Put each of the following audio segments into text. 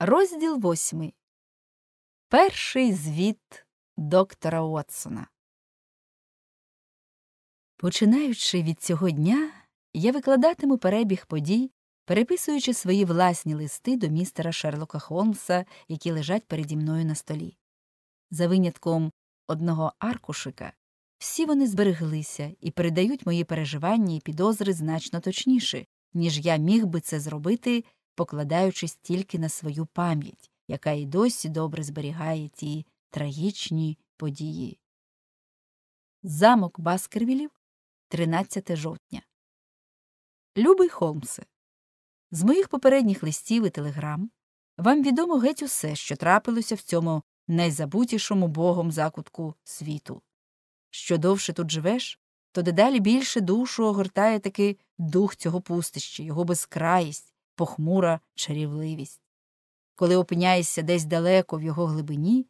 Розділ восьмий. Перший звіт доктора Уотсона. Починаючи від цього дня, я викладатиму перебіг подій, переписуючи свої власні листи до містера Шерлока Холмса, які лежать переді мною на столі. За винятком одного аркушика, всі вони збереглися і передають мої переживання і підозри значно точніше, ніж я міг би це зробити покладаючись тільки на свою пам'ять, яка й досі добре зберігає ті трагічні події. Замок Баскервілів 13 жовтня. Любий Холмсе. З моїх попередніх листів і телеграм вам відомо геть усе, що трапилося в цьому найзабутішому богом закутку світу. Що довше тут живеш, то дедалі більше душу огортає таки дух цього пустища, його безкраїсть, похмура чарівливість. Коли опиняєшся десь далеко в його глибині,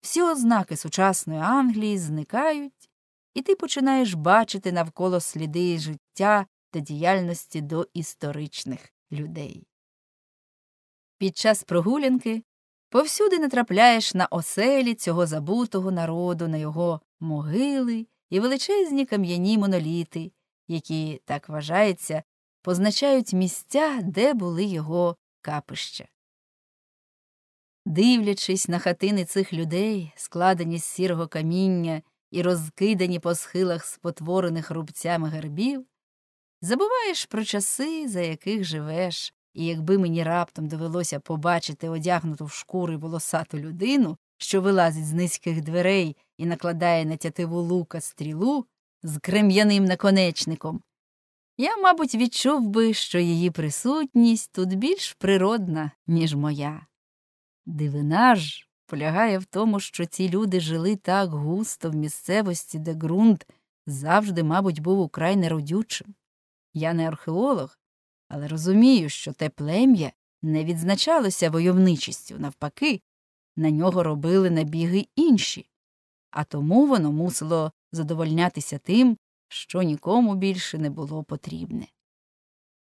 всі ознаки сучасної Англії зникають, і ти починаєш бачити навколо сліди життя та діяльності до історичних людей. Під час прогулянки повсюди натрапляєш на оселі цього забутого народу, на його могили і величезні кам'яні моноліти, які, так вважається, позначають місця, де були його капища. Дивлячись на хатини цих людей, складені з сірого каміння і розкидані по схилах спотворених рубцями гербів, забуваєш про часи, за яких живеш, і якби мені раптом довелося побачити одягнуту в шкури волосату людину, що вилазить з низьких дверей і накладає на тятиву лука стрілу з крем'яним наконечником, я, мабуть, відчув би, що її присутність тут більш природна, ніж моя. Дивина ж полягає в тому, що ці люди жили так густо в місцевості, де ґрунт завжди, мабуть, був украй неродючим. Я не археолог, але розумію, що те плем'я не відзначалося войовничістю, навпаки, на нього робили набіги інші, а тому воно мусило задовольнятися тим, що нікому більше не було потрібне.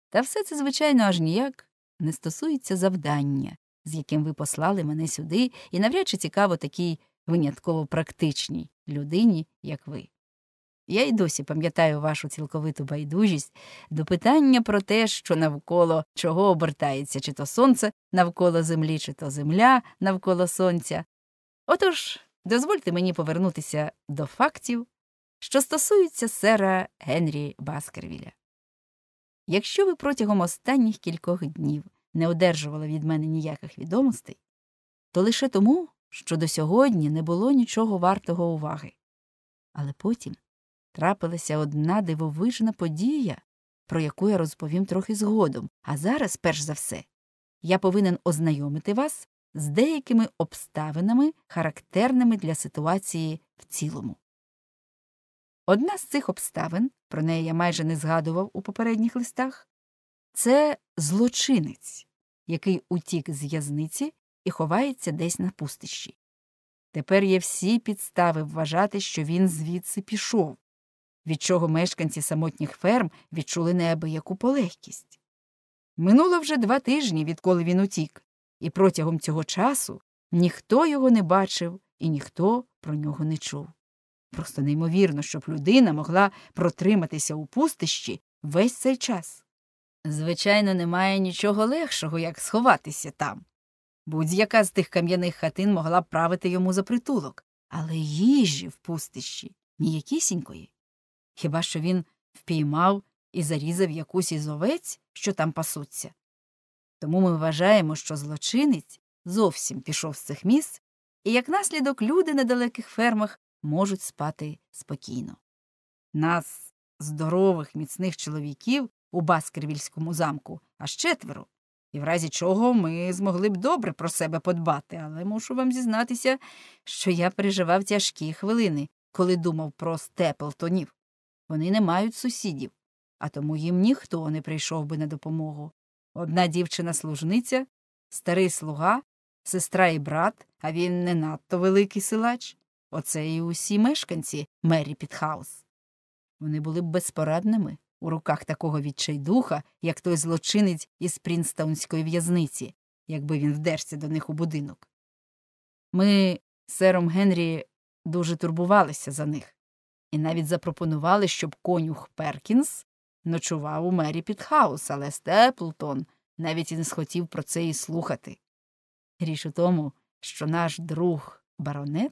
Та все це, звичайно, аж ніяк не стосується завдання, з яким ви послали мене сюди, і навряд чи цікаво такій винятково практичній людині, як ви. Я й досі пам'ятаю вашу цілковиту байдужість до питання про те, що навколо чого обертається, чи то сонце навколо землі, чи то земля навколо сонця. Отож, дозвольте мені повернутися до фактів що стосуються сера Генрі Баскервіля. Якщо ви протягом останніх кількох днів не одержували від мене ніяких відомостей, то лише тому, що до сьогодні не було нічого вартого уваги. Але потім трапилася одна дивовижна подія, про яку я розповім трохи згодом, а зараз, перш за все, я повинен ознайомити вас з деякими обставинами, характерними для ситуації в цілому. Одна з цих обставин, про неї я майже не згадував у попередніх листах, це злочинець, який утік з в'язниці і ховається десь на пустищі. Тепер є всі підстави вважати, що він звідси пішов, від чого мешканці самотніх ферм відчули неабияку полегкість. Минуло вже два тижні, відколи він утік, і протягом цього часу ніхто його не бачив і ніхто про нього не чув. Просто неймовірно, щоб людина могла протриматися у пустищі весь цей час. Звичайно, немає нічого легшого, як сховатися там. Будь-яка з тих кам'яних хатин могла б правити йому за притулок, але їжі в пустищі ніякісінької. Хіба що він впіймав і зарізав якусь із овець, що там пасуться. Тому ми вважаємо, що злочинець зовсім пішов з цих місць, і як наслідок люди на далеких фермах можуть спати спокійно. Нас, здорових, міцних чоловіків у Баскервільському замку, аж четверо, і в разі чого ми змогли б добре про себе подбати, але мушу вам зізнатися, що я переживав тяжкі хвилини, коли думав про степлтонів. Вони не мають сусідів, а тому їм ніхто не прийшов би на допомогу. Одна дівчина служниця, старий слуга, сестра і брат, а він не надто великий силач, Оце і усі мешканці Мері Пітхаус. Вони були б безпорадними у руках такого відчайдуха, як той злочинець із Прінстаунської в'язниці, якби він вдерся до них у будинок. Ми сером Генрі дуже турбувалися за них і навіть запропонували, щоб конюх Перкінс ночував у Мері Пітхаус, але Степлтон навіть і не схотів про це і слухати. Річ у тому, що наш друг баронет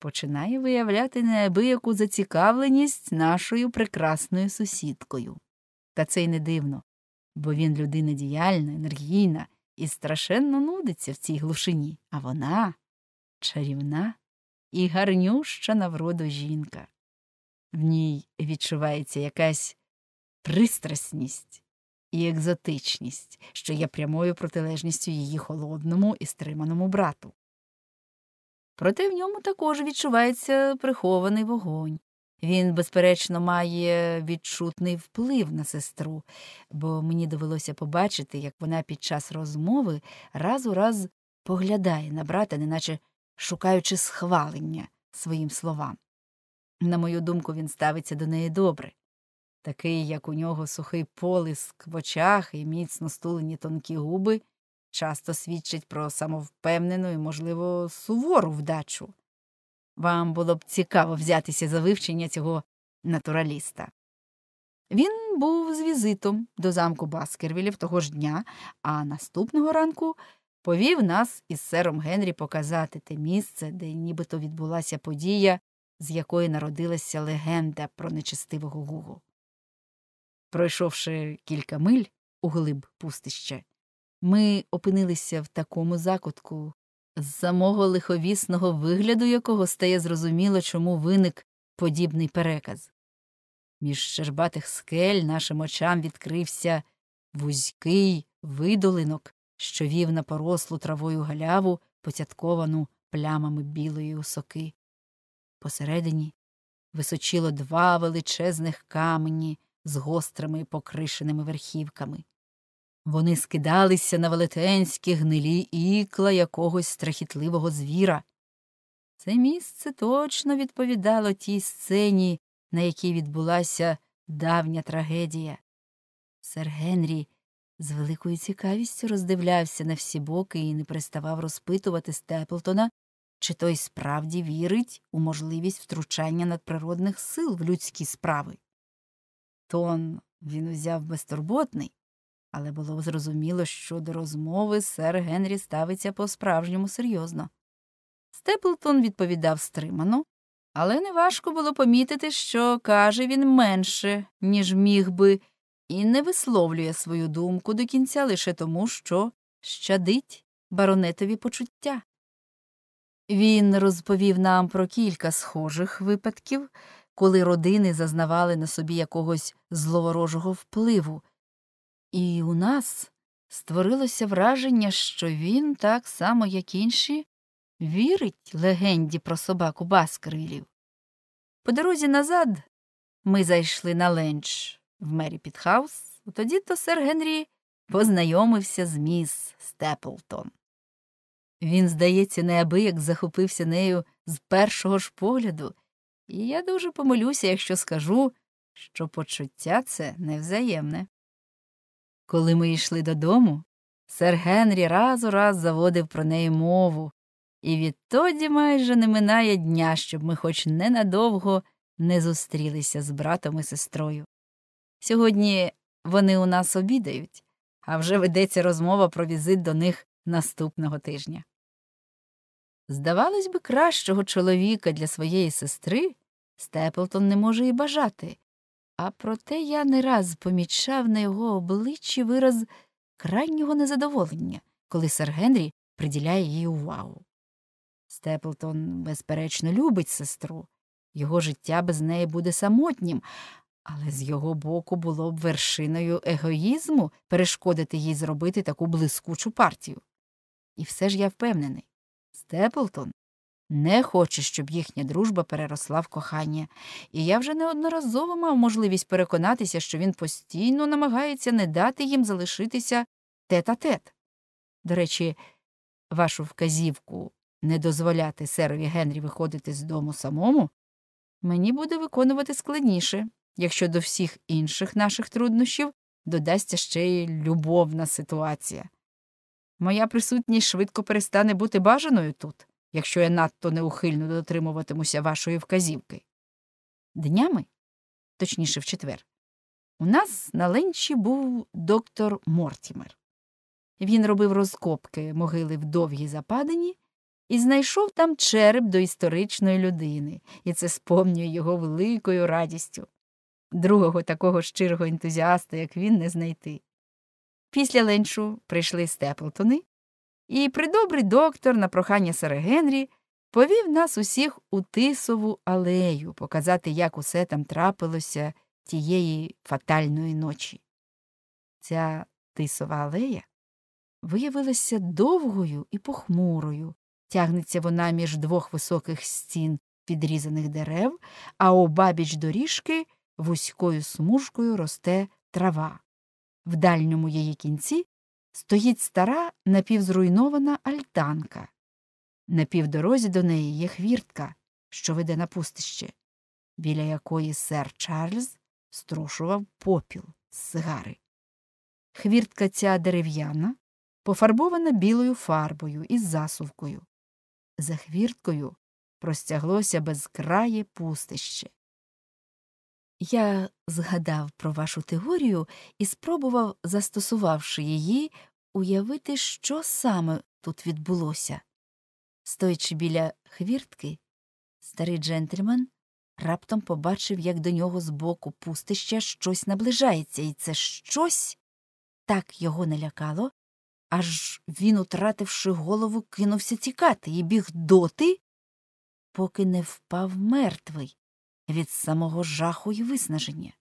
починає виявляти неабияку зацікавленість нашою прекрасною сусідкою. Та це й не дивно, бо він людина діяльна, енергійна і страшенно нудиться в цій глушині, а вона чарівна і гарнюща на вроду жінка. В ній відчувається якась пристрасність і екзотичність, що є прямою протилежністю її холодному і стриманому брату проте в ньому також відчувається прихований вогонь. Він, безперечно, має відчутний вплив на сестру, бо мені довелося побачити, як вона під час розмови раз у раз поглядає на брата, неначе шукаючи схвалення своїм словам. На мою думку, він ставиться до неї добре. Такий, як у нього сухий полиск в очах і міцно стулені тонкі губи, часто свідчить про самовпевнену і, можливо, сувору вдачу. Вам було б цікаво взятися за вивчення цього натураліста. Він був з візитом до замку Баскервілів того ж дня, а наступного ранку повів нас із сером Генрі показати те місце, де нібито відбулася подія, з якої народилася легенда про нечистивого Гугу. Пройшовши кілька миль у глиб пустища, ми опинилися в такому закутку, з самого лиховісного вигляду якого стає зрозуміло, чому виник подібний переказ. Між щербатих скель нашим очам відкрився вузький видолинок, що вів на порослу травою галяву, поцятковану плямами білої усоки. Посередині височило два величезних камені з гострими покришеними верхівками. Вони скидалися на велетенські гнилі ікла якогось страхітливого звіра. Це місце точно відповідало тій сцені, на якій відбулася давня трагедія. Сер Генрі з великою цікавістю роздивлявся на всі боки і не переставав розпитувати Степлтона, чи той справді вірить у можливість втручання надприродних сил в людські справи. Тон він узяв безтурботний, але було зрозуміло, що до розмови сер Генрі ставиться по справжньому серйозно. Степлтон відповідав стримано, але неважко було помітити, що каже він менше, ніж міг би, і не висловлює свою думку до кінця лише тому, що щадить баронетові почуття. Він розповів нам про кілька схожих випадків, коли родини зазнавали на собі якогось зловорожого впливу, і у нас створилося враження, що він, так само як інші, вірить легенді про собаку Баскрилів. По дорозі назад ми зайшли на ленч в Мері Пітхаус, тоді то сер Генрі познайомився з міс Степлтон. Він, здається, неабияк захопився нею з першого ж погляду, і я дуже помилюся, якщо скажу, що почуття це невзаємне. Коли ми йшли додому, сер Генрі раз у раз заводив про неї мову, і відтоді майже не минає дня, щоб ми хоч ненадовго не зустрілися з братом і сестрою. Сьогодні вони у нас обідають, а вже ведеться розмова про візит до них наступного тижня. Здавалось би, кращого чоловіка для своєї сестри Степлтон не може і бажати, а проте я не раз помічав на його обличчі вираз крайнього незадоволення, коли сер Генрі приділяє їй увагу. Степлтон, безперечно, любить сестру, його життя без неї буде самотнім, але з його боку було б вершиною егоїзму перешкодити їй зробити таку блискучу партію. І все ж я впевнений, Степлтон не хоче, щоб їхня дружба переросла в кохання, і я вже неодноразово мав можливість переконатися, що він постійно намагається не дати їм залишитися тет а тет. До речі, вашу вказівку не дозволяти серові Генрі виходити з дому самому мені буде виконувати складніше, якщо до всіх інших наших труднощів додасться ще й любовна ситуація. Моя присутність швидко перестане бути бажаною тут якщо я надто неухильно дотримуватимуся вашої вказівки. Днями, точніше в четвер, у нас на ленчі був доктор Мортімер. Він робив розкопки могили в довгій западині і знайшов там череп до історичної людини, і це сповнює його великою радістю. Другого такого щирого ентузіаста, як він, не знайти. Після ленчу прийшли Степлтони і придобрий доктор, на прохання Сера Генрі, повів нас усіх у тисову алею, показати, як усе там трапилося тієї фатальної ночі. Ця тисова алея виявилася довгою і похмурою. Тягнеться вона між двох високих стін підрізаних дерев, а обабіч доріжки вузькою смужкою росте трава. В дальньому її кінці стоїть стара напівзруйнована альтанка. На півдорозі до неї є хвіртка, що веде на пустище, біля якої сер Чарльз струшував попіл з сигари. Хвіртка ця дерев'яна, пофарбована білою фарбою і засувкою. За хвірткою простяглося безкрає пустище. Я згадав про вашу теорію і спробував, застосувавши її, уявити, що саме тут відбулося. Стоячи біля хвіртки, старий джентльмен раптом побачив, як до нього з боку пустища щось наближається, і це щось так його налякало, аж він, утративши голову, кинувся тікати і біг доти, поки не впав мертвий від самого жаху й виснаження.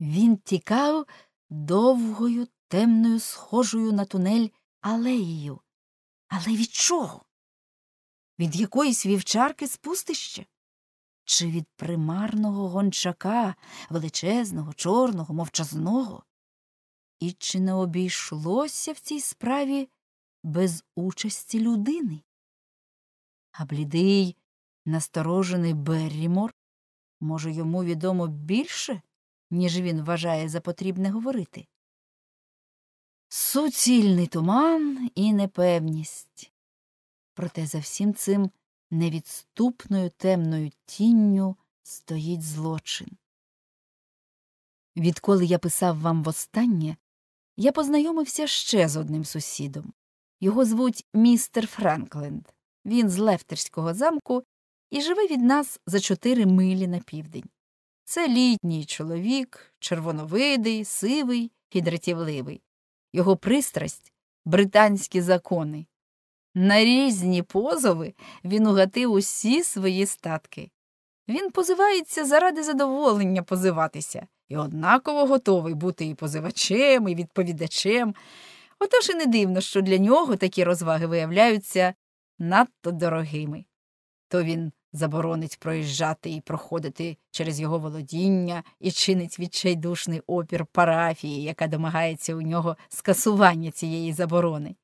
Він тікав довгою, темною, схожою на тунель алеєю. Але від чого? Від якоїсь вівчарки спустище? Чи від примарного гончака, величезного, чорного, мовчазного? І чи не обійшлося в цій справі без участі людини? А блідий, Насторожений Беррімор? Може, йому відомо більше, ніж він вважає за потрібне говорити? Суцільний туман і непевність. Проте за всім цим невідступною темною тінню стоїть злочин. Відколи я писав вам востаннє, я познайомився ще з одним сусідом. Його звуть містер Франкленд. Він з Лефтерського замку і живе від нас за чотири милі на південь. Це літній чоловік, червоновидий, сивий і дратівливий, його пристрасть британські закони. На різні позови він угатив усі свої статки. Він позивається заради задоволення позиватися і однаково готовий бути і позивачем, і відповідачем. Отож і не дивно, що для нього такі розваги виявляються надто дорогими. То він заборонить проїжджати і проходити через його володіння і чинить відчайдушний опір парафії, яка домагається у нього скасування цієї заборони,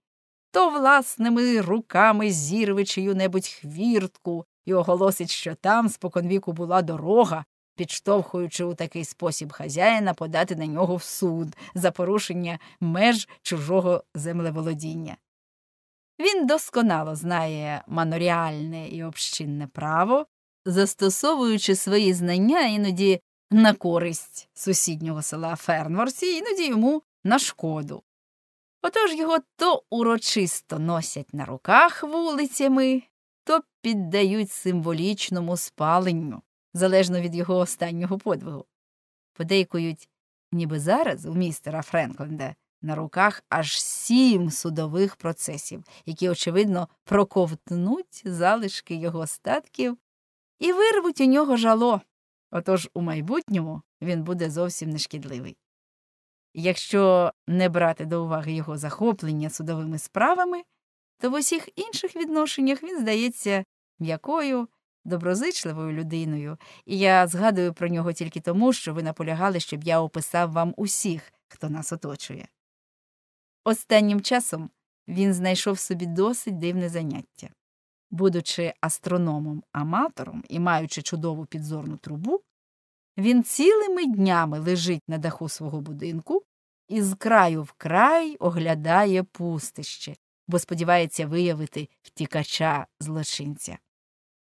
то власними руками зірве чию-небудь хвіртку і оголосить, що там споконвіку була дорога, підштовхуючи у такий спосіб хазяїна подати на нього в суд за порушення меж чужого землеволодіння. Він досконало знає маноріальне і общинне право, застосовуючи свої знання іноді на користь сусіднього села Фернворсі, іноді йому на шкоду. Отож його то урочисто носять на руках вулицями, то піддають символічному спаленню, залежно від його останнього подвигу. Подейкують, ніби зараз у містера Френкленда на руках аж сім судових процесів, які, очевидно, проковтнуть залишки його статків і вирвуть у нього жало. Отож у майбутньому він буде зовсім нешкідливий. Якщо не брати до уваги його захоплення судовими справами, то в усіх інших відношеннях він здається м'якою, доброзичливою людиною, і я згадую про нього тільки тому, що ви наполягали, щоб я описав вам усіх, хто нас оточує. Останнім часом він знайшов собі досить дивне заняття. Будучи астрономом-аматором і маючи чудову підзорну трубу, він цілими днями лежить на даху свого будинку і з краю в край оглядає пустище, бо сподівається виявити втікача злочинця.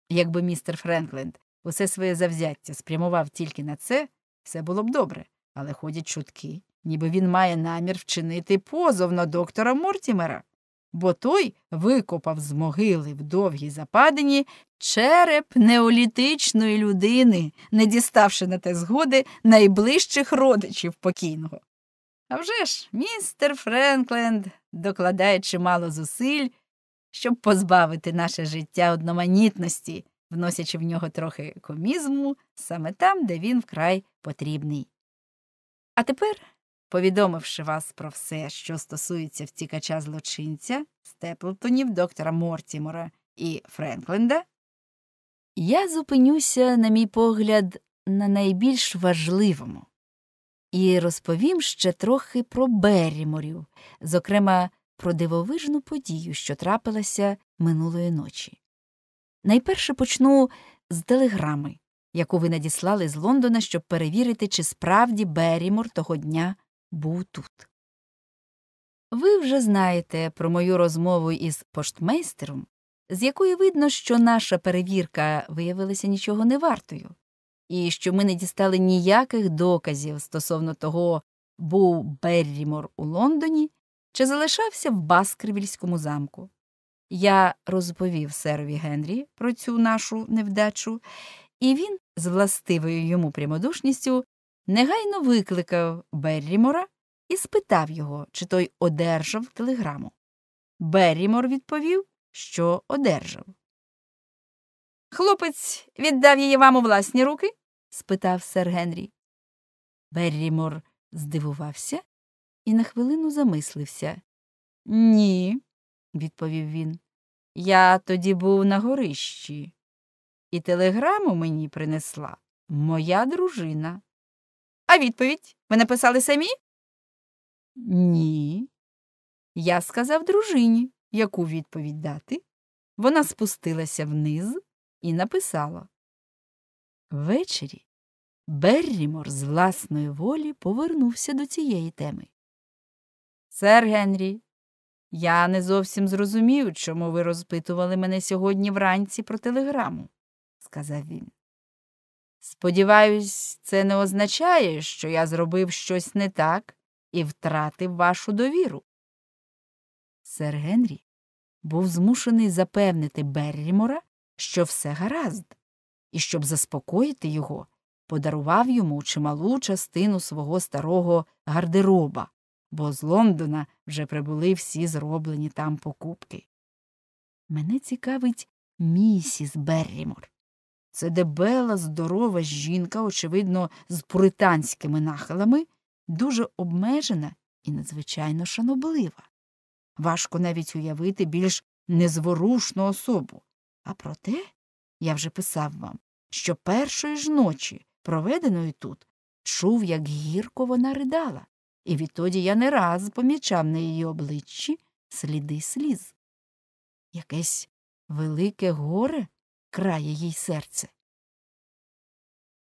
Якби містер Френкленд усе своє завзяття спрямував тільки на це, все було б добре, але ходять чутки, ніби він має намір вчинити позов на доктора Мортімера, бо той викопав з могили в довгій западині череп неолітичної людини, не діставши на те згоди найближчих родичів покійного. А вже ж, містер Френкленд докладає чимало зусиль, щоб позбавити наше життя одноманітності, вносячи в нього трохи комізму саме там, де він вкрай потрібний. А тепер повідомивши вас про все, що стосується втікача злочинця Степлтонів, доктора Мортімора і Френкленда, я зупинюся, на мій погляд, на найбільш важливому і розповім ще трохи про Берріморів, зокрема про дивовижну подію, що трапилася минулої ночі. Найперше почну з телеграми, яку ви надіслали з Лондона, щоб перевірити, чи справді Берімор того дня був тут. Ви вже знаєте про мою розмову із поштмейстером, з якої видно, що наша перевірка виявилася нічого не вартою, і що ми не дістали ніяких доказів стосовно того, був Беррімор у Лондоні чи залишався в Баскервільському замку. Я розповів серові Генрі про цю нашу невдачу, і він з властивою йому прямодушністю негайно викликав Беррімора і спитав його, чи той одержав телеграму. Беррімор відповів, що одержав. Хлопець віддав її вам у власні руки? спитав сер Генрі. Беррімор здивувався і на хвилину замислився. Ні, відповів він. Я тоді був на горищі, і телеграму мені принесла моя дружина. А відповідь ви написали самі? Ні. Я сказав дружині, яку відповідь дати. Вона спустилася вниз і написала. Ввечері Беррімор з власної волі повернувся до цієї теми. Сер Генрі, я не зовсім зрозумів, чому ви розпитували мене сьогодні вранці про телеграму, сказав він. Сподіваюсь, це не означає, що я зробив щось не так і втратив вашу довіру. Сер Генрі був змушений запевнити Беррімора, що все гаразд, і, щоб заспокоїти його, подарував йому чималу частину свого старого гардероба, бо з Лондона вже прибули всі зроблені там покупки. Мене цікавить місіс Беррімор. Це дебела, здорова жінка, очевидно, з пуританськими нахилами, дуже обмежена і надзвичайно шаноблива. Важко навіть уявити більш незворушну особу. А проте я вже писав вам, що першої ж ночі, проведеної тут, чув, як гірко вона ридала, і відтоді я не раз помічав на її обличчі сліди сліз. Якесь велике горе крає їй серце.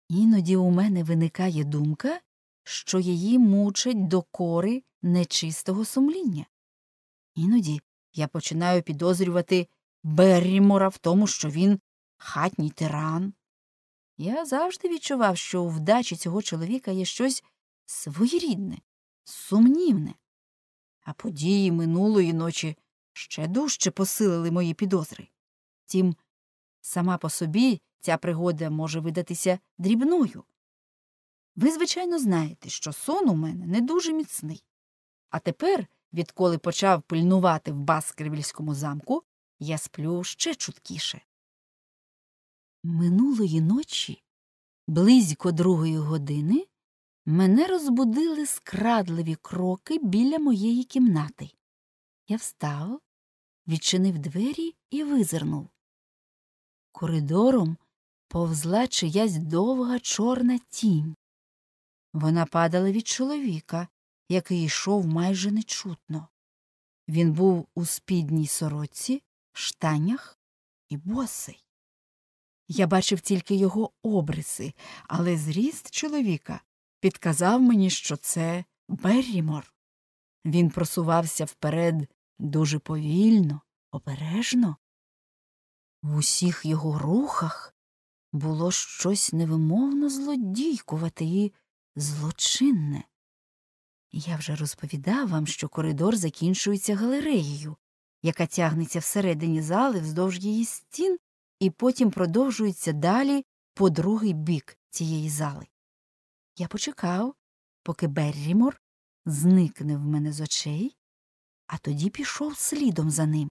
Іноді у мене виникає думка, що її мучать докори нечистого сумління. Іноді я починаю підозрювати Беррімора в тому, що він хатній тиран. Я завжди відчував, що у вдачі цього чоловіка є щось своєрідне, сумнівне, а події минулої ночі ще дужче посилили мої підозри. Тім Сама по собі ця пригода може видатися дрібною. Ви, звичайно, знаєте, що сон у мене не дуже міцний. А тепер, відколи почав пильнувати в Баскервільському замку, я сплю ще чуткіше. Минулої ночі, близько другої години, мене розбудили скрадливі кроки біля моєї кімнати. Я встав, відчинив двері і визирнув коридором повзла чиясь довга чорна тінь. Вона падала від чоловіка, який йшов майже нечутно. Він був у спідній сорочці, штанях і босий. Я бачив тільки його обриси, але зріст чоловіка підказав мені, що це Беррімор. Він просувався вперед дуже повільно, обережно, в усіх його рухах було щось невимовно злодійкувате і злочинне. Я вже розповідав вам, що коридор закінчується галереєю, яка тягнеться всередині зали вздовж її стін і потім продовжується далі по другий бік цієї зали. Я почекав, поки Беррімор зникне в мене з очей, а тоді пішов слідом за ним.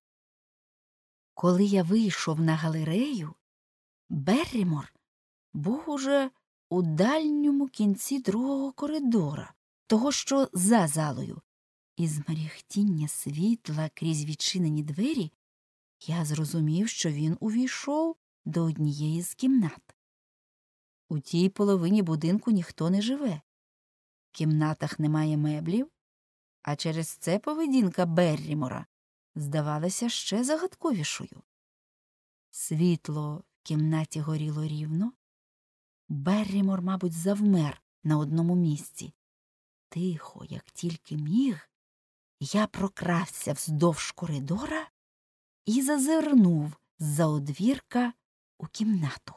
Коли я вийшов на галерею, Беррімор був уже у дальньому кінці другого коридора, того, що за залою, і з маріхтіння світла крізь відчинені двері, я зрозумів, що він увійшов до однієї з кімнат. У тій половині будинку ніхто не живе, в кімнатах немає меблів, а через це поведінка Беррімора здавалася ще загадковішою. Світло в кімнаті горіло рівно. Беррімор, мабуть, завмер на одному місці. Тихо, як тільки міг, я прокрався вздовж коридора і зазирнув з-за одвірка у кімнату.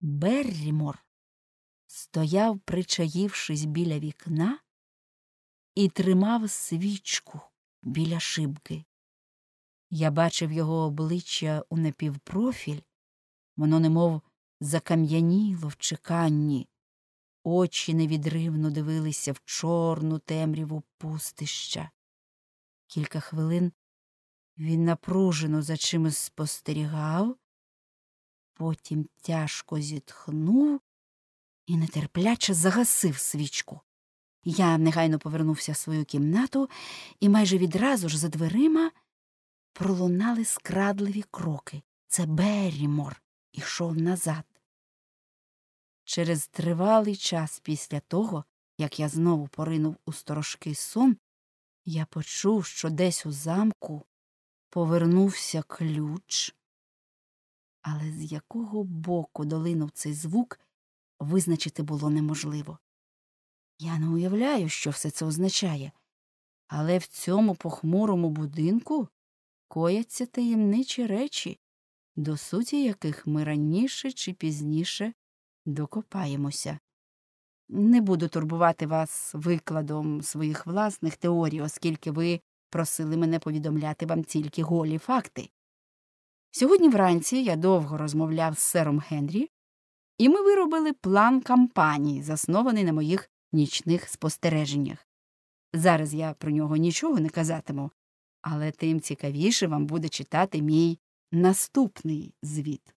Беррімор стояв, причаївшись біля вікна, і тримав свічку біля шибки. Я бачив його обличчя у напівпрофіль, воно немов закам'яніло в чеканні, очі невідривно дивилися в чорну темряву пустища. Кілька хвилин він напружено за чимось спостерігав, потім тяжко зітхнув і нетерпляче загасив свічку. Я негайно повернувся в свою кімнату, і майже відразу ж за дверима пролунали скрадливі кроки. Це Беррімор ішов назад. Через тривалий час після того, як я знову поринув у сторожкий сон, я почув, що десь у замку повернувся ключ. Але з якого боку долинув цей звук, визначити було неможливо. Я не уявляю, що все це означає, але в цьому похмурому будинку кояться таємничі речі, до суті яких ми раніше чи пізніше докопаємося. Не буду турбувати вас викладом своїх власних теорій, оскільки ви просили мене повідомляти вам тільки голі факти. Сьогодні вранці я довго розмовляв з сером Генрі, і ми виробили план кампанії, заснований на моїх нічних спостереженнях. Зараз я про нього нічого не казатиму, але тим цікавіше вам буде читати мій наступний звіт.